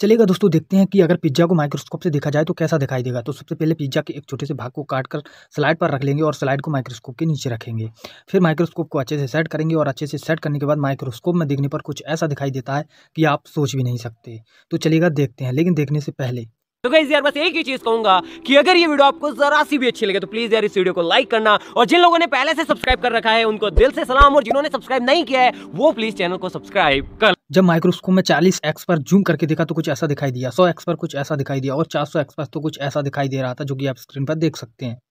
चलेगा दोस्तों देखते हैं कि अगर पिज्ज़ा को माइक्रोस्कोप से देखा जाए तो कैसा दिखाई देगा तो सबसे पहले पिज्ज़ा के एक छोटे से भाग को काट कर स्लाइड पर रख लेंगे और स्लाइड को माइक्रोस्कोप के नीचे रखेंगे फिर माइक्रोस्कोप को अच्छे से सेट करेंगे और अच्छे से सेट करने के बाद माइक्रोस्कोप में देखने पर कुछ ऐसा दिखाई देता है कि आप सोच भी नहीं सकते तो चलेगा देखते हैं लेकिन देखने से पहले तो गाइज यार बस एक ही चीज कहूंगा कि अगर ये वीडियो आपको जरा सी भी अच्छी लगे तो प्लीज यार इस वीडियो को लाइक करना और जिन लोगों ने पहले से सब्सक्राइब कर रखा है उनको दिल से सलाम और जिन्होंने सब्सक्राइब नहीं किया है वो प्लीज चैनल को सब्सक्राइब कर जब माइक्रोस्कोप में 40 एक्स पर जूम करके देखा तो कुछ ऐसा दिखाई दिया 100 एक्स पर कुछ ऐसा दिखाई दिया और 400 एक्स पर तो कुछ ऐसा दिखाई दे रहा था जो कि आप स्क्रीन पर देख सकते हैं